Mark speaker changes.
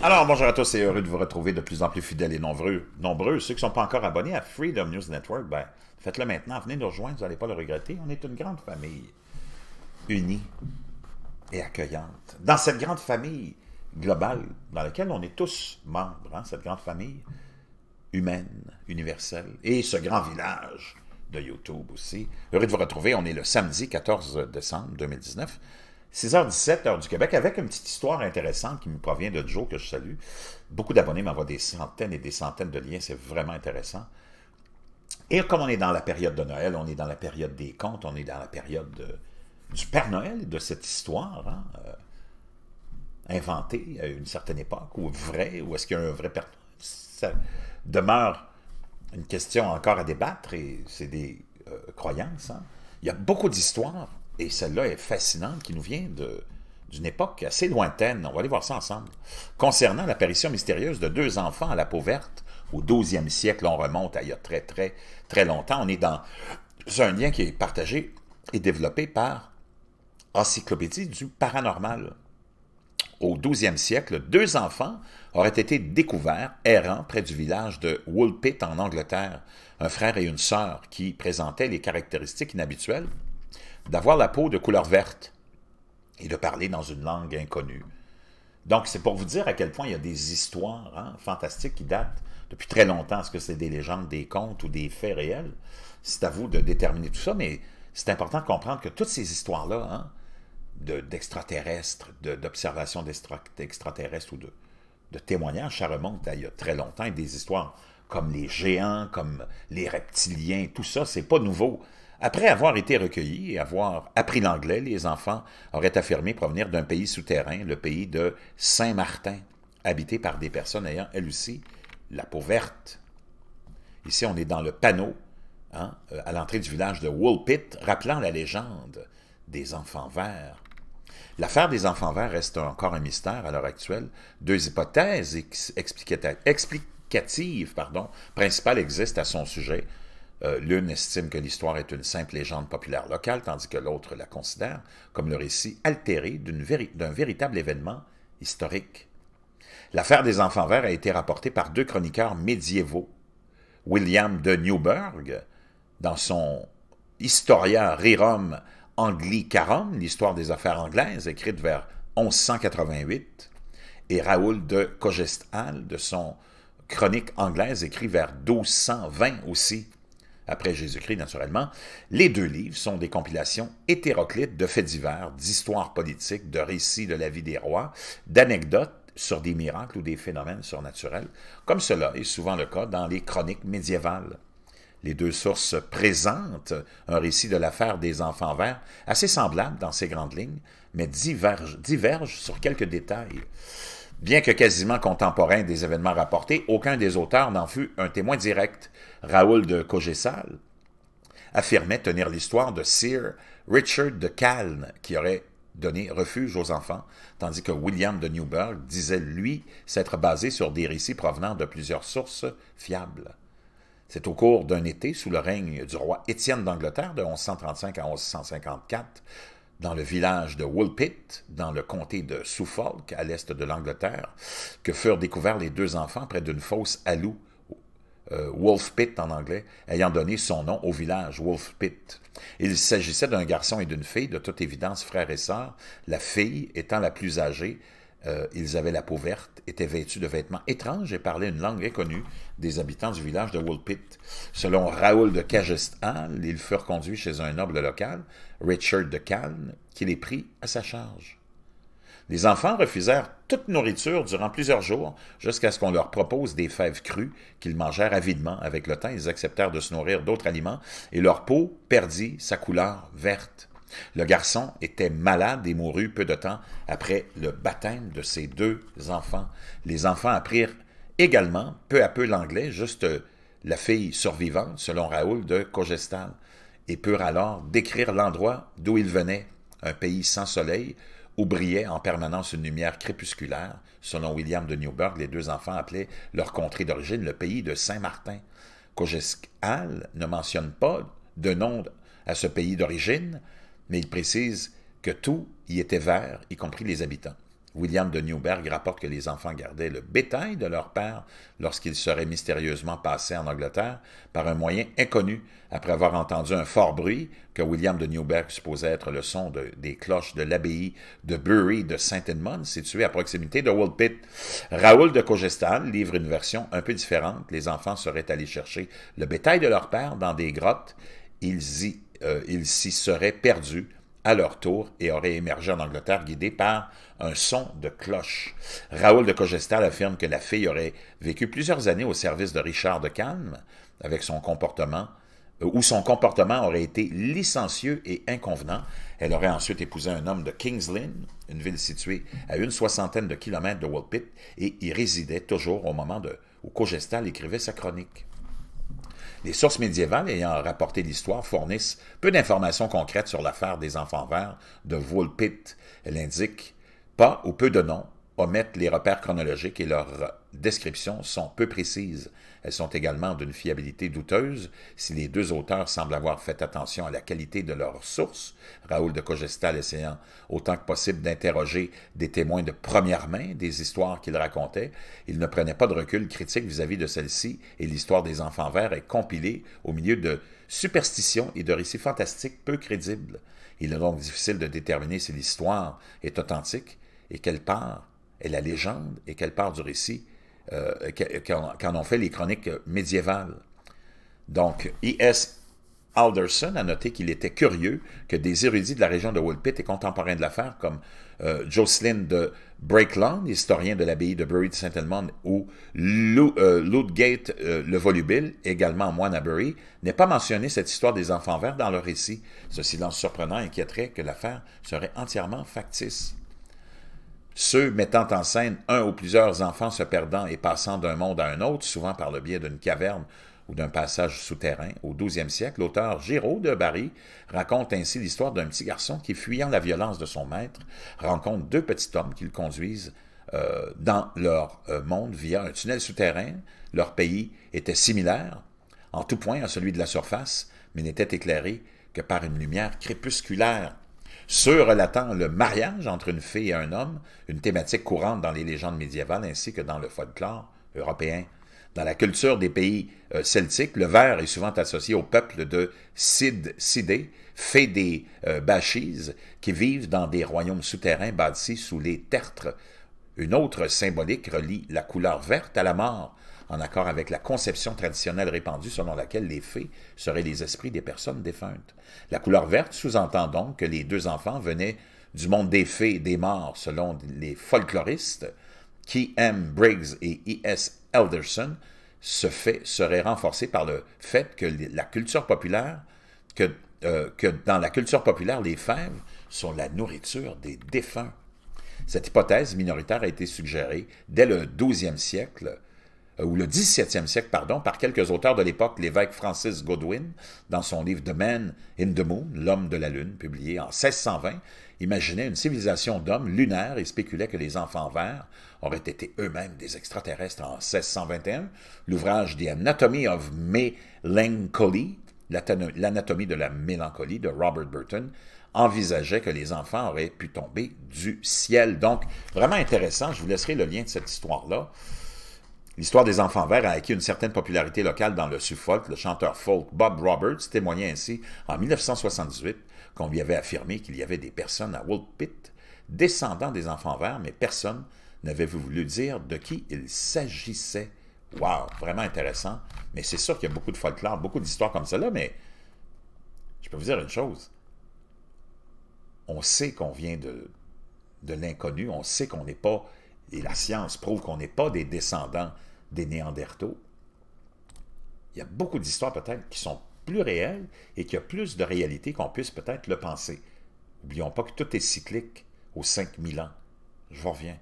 Speaker 1: Alors, bonjour à tous et heureux de vous retrouver de plus en plus fidèles et nombreux. Nombreux, ceux qui ne sont pas encore abonnés à Freedom News Network, ben, faites-le maintenant, venez nous rejoindre, vous n'allez pas le regretter. On est une grande famille, unie et accueillante. Dans cette grande famille globale, dans laquelle on est tous membres, hein, cette grande famille humaine, universelle, et ce grand village de YouTube aussi. Heureux de vous retrouver, on est le samedi 14 décembre 2019. 6h17, heure du Québec, avec une petite histoire intéressante qui me provient de Joe, que je salue. Beaucoup d'abonnés m'envoient des centaines et des centaines de liens, c'est vraiment intéressant. Et comme on est dans la période de Noël, on est dans la période des contes, on est dans la période du Père Noël, de cette histoire, hein, euh, inventée à une certaine époque, ou vraie, ou est-ce qu'il y a un vrai Père Noël? Ça demeure une question encore à débattre, et c'est des euh, croyances. Hein. Il y a beaucoup d'histoires et celle-là est fascinante, qui nous vient d'une époque assez lointaine, on va aller voir ça ensemble, concernant l'apparition mystérieuse de deux enfants à la peau verte au 12e siècle, on remonte à il y a très très très longtemps, on est dans un lien qui est partagé et développé par Encyclopédie du paranormal. Au 12e siècle, deux enfants auraient été découverts errants près du village de Woolpit en Angleterre, un frère et une sœur qui présentaient les caractéristiques inhabituelles d'avoir la peau de couleur verte et de parler dans une langue inconnue. Donc, c'est pour vous dire à quel point il y a des histoires hein, fantastiques qui datent depuis très longtemps. Est-ce que c'est des légendes, des contes ou des faits réels? C'est à vous de déterminer tout ça, mais c'est important de comprendre que toutes ces histoires-là, hein, d'extraterrestres, de, d'observations d'extraterrestres ou de, témoignages, ça remonte à il y a très longtemps. Et des histoires comme les géants, comme les reptiliens, tout ça, c'est pas nouveau. Après avoir été recueillis et avoir appris l'anglais, les enfants auraient affirmé provenir d'un pays souterrain, le pays de Saint-Martin, habité par des personnes ayant, elles aussi, la peau verte. Ici, on est dans le panneau, hein, euh, à l'entrée du village de Woolpit, rappelant la légende des enfants verts. L'affaire des enfants verts reste encore un mystère à l'heure actuelle. Deux hypothèses explicatives pardon, principales existent à son sujet. Euh, l'une estime que l'histoire est une simple légende populaire locale, tandis que l'autre la considère comme le récit altéré d'un véritable événement historique. L'affaire des enfants verts a été rapportée par deux chroniqueurs médiévaux. William de Newburgh, dans son Historia Rerum Anglicarum, l'histoire des affaires anglaises, écrite vers 1188, et Raoul de Cogestal, de son Chronique anglaise, écrite vers 1220 aussi après Jésus-Christ, naturellement, les deux livres sont des compilations hétéroclites de faits divers, d'histoires politiques, de récits de la vie des rois, d'anecdotes sur des miracles ou des phénomènes surnaturels, comme cela est souvent le cas dans les chroniques médiévales. Les deux sources présentent un récit de l'affaire des enfants verts assez semblable dans ses grandes lignes, mais divergent, sur quelques détails. Bien que quasiment contemporain des événements rapportés, aucun des auteurs n'en fut un témoin direct. Raoul de Cogessal affirmait tenir l'histoire de Sir Richard de Calne, qui aurait donné refuge aux enfants, tandis que William de Newburgh disait, lui, s'être basé sur des récits provenant de plusieurs sources fiables. C'est au cours d'un été, sous le règne du roi Étienne d'Angleterre de 1135 à 1154, dans le village de Woolpit, dans le comté de Suffolk, à l'est de l'Angleterre, que furent découverts les deux enfants près d'une fosse à loups, euh, Wolf en anglais, ayant donné son nom au village, Wolfpit. Il s'agissait d'un garçon et d'une fille, de toute évidence frère et sœur, la fille étant la plus âgée, euh, ils avaient la peau verte, étaient vêtus de vêtements étranges et parlaient une langue inconnue des habitants du village de Woolpit. Selon Raoul de Cajestan, ils furent conduits chez un noble local, Richard de Calne, qui les prit à sa charge. Les enfants refusèrent toute nourriture durant plusieurs jours jusqu'à ce qu'on leur propose des fèves crues qu'ils mangèrent avidement. Avec le temps, ils acceptèrent de se nourrir d'autres aliments et leur peau perdit sa couleur verte. Le garçon était malade et mourut peu de temps après le baptême de ses deux enfants. Les enfants apprirent également peu à peu l'anglais, juste la fille survivante, selon Raoul de Cogestal, et purent alors décrire l'endroit d'où ils venaient, un pays sans soleil, où brillait en permanence une lumière crépusculaire. Selon William de Newburgh, les deux enfants appelaient leur contrée d'origine le pays de Saint-Martin. Cogestal ne mentionne pas de nom à ce pays d'origine, mais il précise que tout y était vert, y compris les habitants. William de Newberg rapporte que les enfants gardaient le bétail de leur père lorsqu'ils seraient mystérieusement passés en Angleterre par un moyen inconnu, après avoir entendu un fort bruit que William de Newberg supposait être le son des cloches de l'abbaye de Bury de Saint-Edmond, située à proximité de Woolpit. Raoul de Cogestal livre une version un peu différente. Les enfants seraient allés chercher le bétail de leur père dans des grottes. Ils y euh, ils s'y seraient perdus à leur tour et auraient émergé en Angleterre guidés par un son de cloche. Raoul de Cogestal affirme que la fille aurait vécu plusieurs années au service de Richard de Calme avec son comportement euh, où son comportement aurait été licencieux et inconvenant. Elle aurait ensuite épousé un homme de Kings Lynn, une ville située à une soixantaine de kilomètres de Walpit, et y résidait toujours au moment de, où Cogestal écrivait sa chronique. Les sources médiévales ayant rapporté l'histoire fournissent peu d'informations concrètes sur l'affaire des enfants verts de Woolpit. Elle indique pas ou peu de noms, omettent les repères chronologiques et leurs descriptions sont peu précises. Elles sont également d'une fiabilité douteuse. Si les deux auteurs semblent avoir fait attention à la qualité de leurs sources, Raoul de Cogestal essayant autant que possible d'interroger des témoins de première main des histoires qu'il racontait, il ne prenait pas de recul critique vis-à-vis de celle-ci et l'histoire des enfants verts est compilée au milieu de superstitions et de récits fantastiques peu crédibles. Il est donc difficile de déterminer si l'histoire est authentique et quelle part et la légende et quelle part du récit euh, quand qu'en fait les chroniques médiévales. Donc, E.S. Alderson a noté qu'il était curieux que des érudits de la région de Woolpit et contemporains de l'affaire, comme euh, Jocelyn de Breakland, historien de l'abbaye de Bury de saint elmond ou euh, Ludgate le Volubile, également moine à Bury, n'aient pas mentionné cette histoire des enfants verts dans leur récit. Ce silence surprenant inquiéterait que l'affaire serait entièrement factice ceux mettant en scène un ou plusieurs enfants se perdant et passant d'un monde à un autre, souvent par le biais d'une caverne ou d'un passage souterrain. Au XIIe siècle, l'auteur Giraud de Barry raconte ainsi l'histoire d'un petit garçon qui, fuyant la violence de son maître, rencontre deux petits hommes qui le conduisent euh, dans leur euh, monde via un tunnel souterrain. Leur pays était similaire en tout point à celui de la surface, mais n'était éclairé que par une lumière crépusculaire relatant le mariage entre une fille et un homme, une thématique courante dans les légendes médiévales ainsi que dans le folklore européen. Dans la culture des pays euh, celtiques, le verre est souvent associé au peuple de Sid Sidé, fait des euh, qui vivent dans des royaumes souterrains bâtis sous les tertres une autre symbolique relie la couleur verte à la mort, en accord avec la conception traditionnelle répandue selon laquelle les fées seraient les esprits des personnes défuntes. La couleur verte sous-entend donc que les deux enfants venaient du monde des fées et des morts, selon les folkloristes, qui M. Briggs et E.S. Elderson, ce fait serait renforcé par le fait que la culture populaire, que, euh, que dans la culture populaire, les fèves sont la nourriture des défunts. Cette hypothèse minoritaire a été suggérée dès le 12e siècle euh, ou le 17e siècle, pardon, par quelques auteurs de l'époque, l'évêque Francis Godwin, dans son livre The Man in the Moon, L'homme de la Lune, publié en 1620, imaginait une civilisation d'hommes lunaires et spéculait que les enfants verts auraient été eux-mêmes des extraterrestres en 1621. L'ouvrage The Anatomy of Melancholy, L'anatomie de la mélancolie de Robert Burton, envisageait que les enfants auraient pu tomber du ciel. Donc, vraiment intéressant. Je vous laisserai le lien de cette histoire-là. L'histoire des enfants verts a acquis une certaine popularité locale dans le Suffolk. Le chanteur folk Bob Roberts témoignait ainsi en 1978 qu'on lui avait affirmé qu'il y avait des personnes à Woolpit descendant des enfants verts, mais personne n'avait voulu dire de qui il s'agissait. Wow, vraiment intéressant. Mais c'est sûr qu'il y a beaucoup de folklore, beaucoup d'histoires comme cela, mais je peux vous dire une chose on sait qu'on vient de, de l'inconnu, on sait qu'on n'est pas, et la science prouve qu'on n'est pas des descendants des Néandertaux. Il y a beaucoup d'histoires peut-être qui sont plus réelles et qui ont a plus de réalité qu'on puisse peut-être le penser. N'oublions pas que tout est cyclique aux 5000 ans. Je reviens.